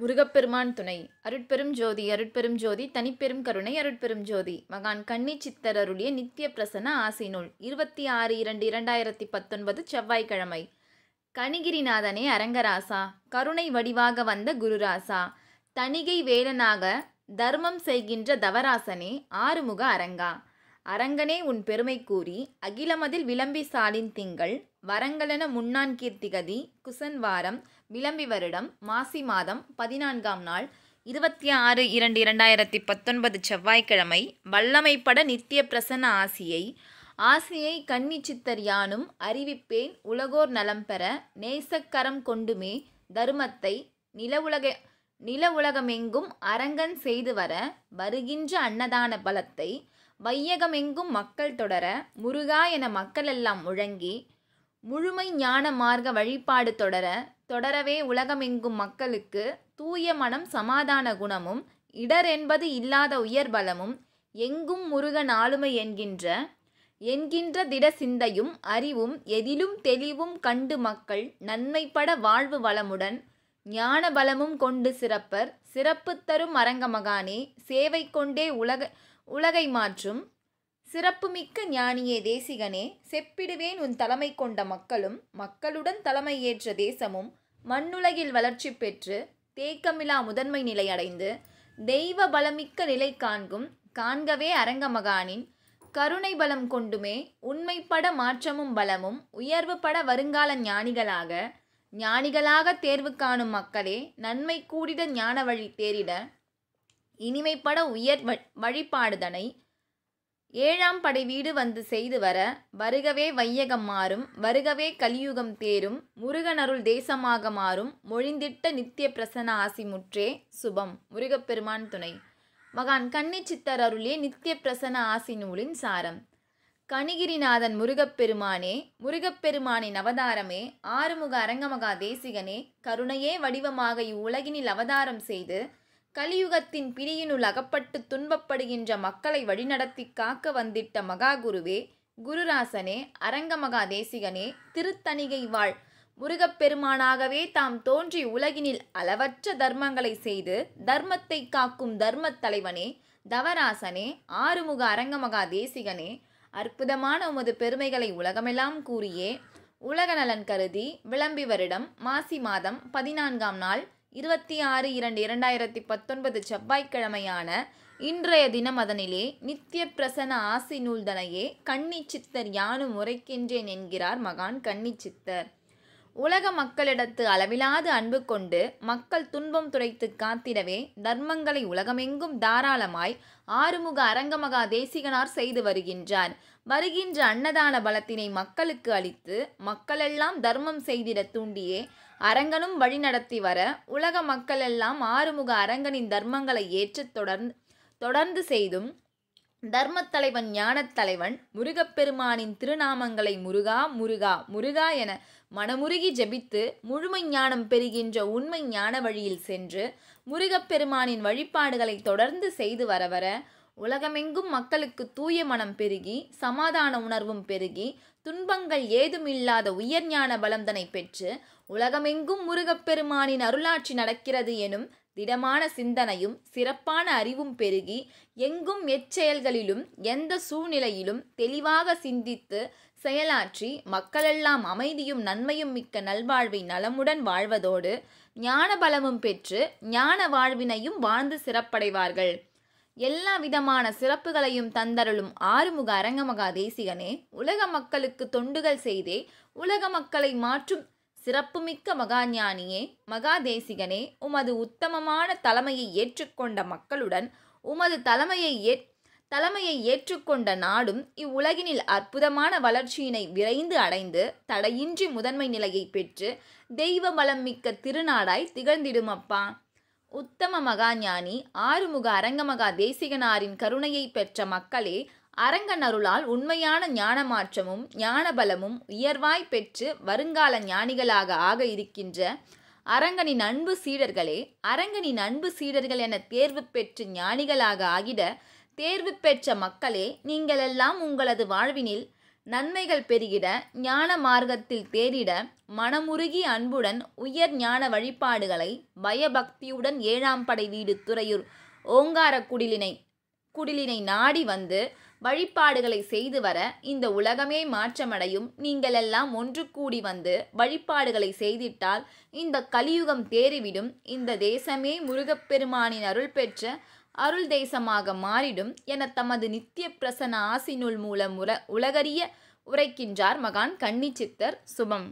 முருகப்பெருமான் துணை அருட்பெரும் ஜோதி அருட்பெரும் ஜோதி தனிப்பெரும் கருணை அருட்பெரும் ஜோதி மகான் கன்னி சித்தர் அருளிய நித்திய பிரசன ஆசை நூல் இருபத்தி ஆறு இரண்டு இரண்டாயிரத்தி பத்தொன்பது செவ்வாய்க்கிழமை கணிகிரிநாதனே அரங்கராசா கருணை வடிவாக வந்த குருராசா தணிகை வேலனாக தர்மம் செய்கின்ற தவராசனே ஆறுமுக அரங்கா அரங்கனே உன் பெருமை கூறி அகிலமதில் விளம்பி சாலின் திங்கள் வரங்களென முன்னான் கீர்த்திகதி குசன் வாரம் விளம்பி வருடம் மாசி மாதம் பதினான்காம் நாள் இருபத்தி ஆறு இரண்டு இரண்டாயிரத்தி பத்தொன்பது செவ்வாய்க்கிழமை வல்லமைப்பட நித்திய பிரசன்ன ஆசியை ஆசியை கன்னி சித்தர் யானும் அறிவிப்பேன் உலகோர் நலம் பெற நேசக்கரம் கொண்டுமே தருமத்தை நிலவுலக நில உலகமெங்கும் அரங்கன் செய்து வர வருகின்ற அன்னதான பலத்தை வையகமெங்கும் மக்கள் தொடர முருகா என மக்களெல்லாம் முழங்கி முழுமை ஞான மார்க்க வழிபாடு தொடர தொடரவே உலகமெங்கும் மக்களுக்கு தூய மனம் சமாதான குணமும் இடர் என்பது இல்லாத உயர்பலமும் எங்கும் முருகன் ஆளுமை என்கின்ற என்கின்ற திட சிந்தையும் அறிவும் எதிலும் தெளிவும் கண்டு மக்கள் நன்மைப்பட வாழ்வு வளமுடன் ஞான பலமும் கொண்டு சிறப்பர் சிறப்பு தரும் அரங்கமகானே சேவை கொண்டே உலக உலகை மாற்றும் சிறப்புமிக்க ஞானியே தேசிகனே செப்பிடுவேன் உன் தலைமை கொண்ட மக்களும் மக்களுடன் தலைமையேற்ற தேசமும் மண்ணுலகில் வளர்ச்சி பெற்று தேக்கமிலா முதன்மை நிலை அடைந்து தெய்வ பலமிக்க நிலை காண்கும் காண்கவே அரங்கமகானின் கருணை பலம் கொண்டுமே உண்மைப்பட மாற்றமும் பலமும் உயர்வு பட வருங்கால ஞானிகளாக ஞானிகளாக தேர்வு காணும் மக்களே நன்மை கூடிட ஞான வழி தேரிட இனிமைப்பட உயர் வழிபாடுதனை ஏழாம் படை வீடு வந்து செய்து வர வருகவே வையகம் மாறும் வருகவே கலியுகம் தேரும் முருகனருள் தேசமாக மாறும் மொழிந்திட்ட நித்திய பிரசன ஆசி முற்றே சுபம் முருகப்பெருமான் துணை மகான் கன்னி சித்தர் அருளே நித்திய பிரசன ஆசி நூலின் சாரம் கணிகிரிநாதன் முருகப்பெருமானே முருகப்பெருமானின் அவதாரமே ஆறுமுக அரங்கமகா தேசிகனே கருணையே வடிவமாக இவ்வுலகினில் அவதாரம் செய்து கலியுகத்தின் பிடியினுள் அகப்பட்டு துன்பப்படுகின்ற மக்களை வழிநடத்தி காக்க வந்திட்ட மகாகுருவே குருராசனே அரங்கமகா தேசிகனே திருத்தணிகை வாழ் முருகப்பெருமானாகவே தாம் தோன்றி உலகினில் அளவற்ற தர்மங்களை செய்து தர்மத்தை காக்கும் தர்மத் தலைவனே தவராசனே ஆறுமுக அரங்கமகா தேசிகனே அற்புதமான உமது பெருமைகளை உலகமெல்லாம் கூறியே உலக நலன் கருதி விளம்பிவரிடம் மாசி மாதம் பதினான்காம் நாள் இருபத்தி ஆறு இரண்டு இரண்டாயிரத்தி பத்தொன்பது செவ்வாய்க்கிழமையான இன்றைய தினம் அதனிலே நித்திய பிரசன ஆசி நூல்தனையே கன்னி சித்தர் யானும் உரைக்கின்றேன் என்கிறார் மகான் கன்னி சித்தர் உலக மக்களிடத்து அளவிலாது அன்பு கொண்டு மக்கள் துன்பம் துடைத்து காத்திடவே தர்மங்களை உலகமெங்கும் தாராளமாய் ஆறுமுக அரங்கமகா தேசிகனார் செய்து வருகின்றார் வருகின்ற அன்னதான பலத்தினை மக்களுக்கு அளித்து மக்களெல்லாம் தர்மம் செய்திட தூண்டியே அரங்கனும் வழிநடத்தி வர உலக மக்களெல்லாம் ஆறுமுக அரங்கனின் தர்மங்களை ஏற்று தொடர்ந்து தொடர்ந்து செய்தும் தர்மத்தலைவன் ஞானத்தலைவன் முருகப்பெருமானின் திருநாமங்களை முருகா முருகா முருகா என மனமுருகி ஜெபித்து முழுமை ஞானம் பெறுகின்ற உண்மை ஞான வழியில் சென்று முருகப்பெருமானின் வழிபாடுகளை தொடர்ந்து செய்து வர வர உலகமெங்கும் மக்களுக்கு தூய மனம் பெருகி சமாதான உணர்வும் பெருகி துன்பங்கள் ஏதுமில்லாத ஞான பலந்தனை பெற்று உலகமெங்கும் முருகப்பெருமானின் அருளாட்சி நடக்கிறது எனும் திடமான சிந்தனையும் சிறப்பான அறிவும் பெருகி எங்கும் எச்செயல்களிலும் எந்த சூழ்நிலையிலும் தெளிவாக சிந்தித்து செயலாற்றி மக்களெல்லாம் அமைதியும் நன்மையும் மிக்க நல்வாழ்வை நலமுடன் வாழ்வதோடு ஞான பலமும் பெற்று ஞான வாழ்வினையும் வாழ்ந்து சிறப்படைவார்கள் எல்லா விதமான சிறப்புகளையும் தந்தருளும் ஆறுமுக அரங்கமகா தேசிகனே உலக மக்களுக்கு தொண்டுகள் செய்தே உலக மக்களை மாற்றும் சிறப்புமிக்க மகாஞானியே மகாதேசிகனே உமது உத்தமமான தலைமையை ஏற்றுக்கொண்ட மக்களுடன் உமது தலைமையை ஏ தலைமையை ஏற்றுக்கொண்ட நாடும் இவ்வுலகினில் அற்புதமான வளர்ச்சியினை விரைந்து அடைந்து தடையின்றி முதன்மை நிலையை பெற்று தெய்வ பலம் மிக்க திருநாடாய் திகழ்ந்திடுமப்பா உத்தம மகாஞானி ஆறுமுக அரங்கமகா தேசிகனாரின் கருணையை பெற்ற மக்களே அரங்கனருளால் உண்மையான ஞானமாற்றமும் ஞானபலமும் உயர்வாய் பெற்று வருங்கால ஞானிகளாக ஆக இருக்கின்ற அரங்கனின் அன்பு சீடர்களே அரங்கனின் அன்பு சீடர்கள் என தேர்வு பெற்று ஞானிகளாக ஆகிட தேர்வு பெற்ற மக்களே நீங்களெல்லாம் உங்களது வாழ்வினில் நன்மைகள் பெருகிட ஞான மார்க்கத்தில் தேரிட மனமுருகி அன்புடன் உயர் ஞான வழிபாடுகளை பயபக்தியுடன் ஏழாம் படை வீடு துறையூர் ஓங்கார குடிலினை குடிலினை நாடி வந்து வழிபாடுகளை செய்து வர இந்த உலகமே மாற்றமடையும் நீங்கள் எல்லாம் ஒன்று கூடி வந்து வழிபாடுகளை செய்திட்டால் இந்த கலியுகம் தேறிவிடும் இந்த தேசமே முருகப்பெருமானின் அருள் பெற்ற அருள் தேசமாக மாறிடும் என தமது நித்திய பிரசன ஆசினுள் மூலம் உலகறிய உரைக்கின்றார் மகான் கன்னி சித்தர் சுபம்